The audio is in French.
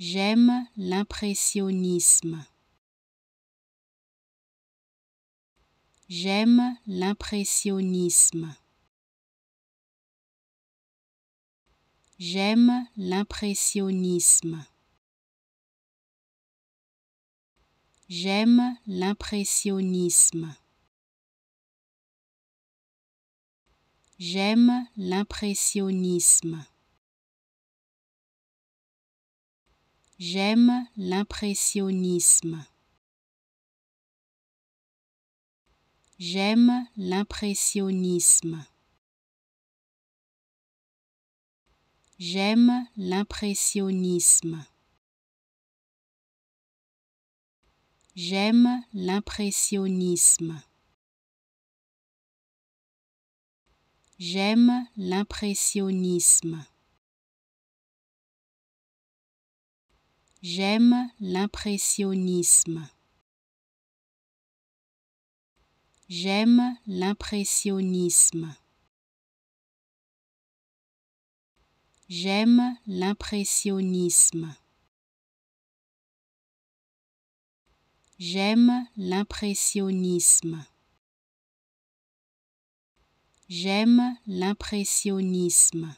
J'aime l'impressionnisme. J'aime l'impressionnisme. J'aime l'impressionnisme. J'aime l'impressionnisme. J'aime l'impressionnisme. J'aime l'impressionnisme. J'aime l'impressionnisme. J'aime l'impressionnisme. J'aime l'impressionnisme. J'aime l'impressionnisme. J'aime l'impressionnisme. J'aime l'impressionnisme. J'aime l'impressionnisme. J'aime l'impressionnisme. J'aime l'impressionnisme.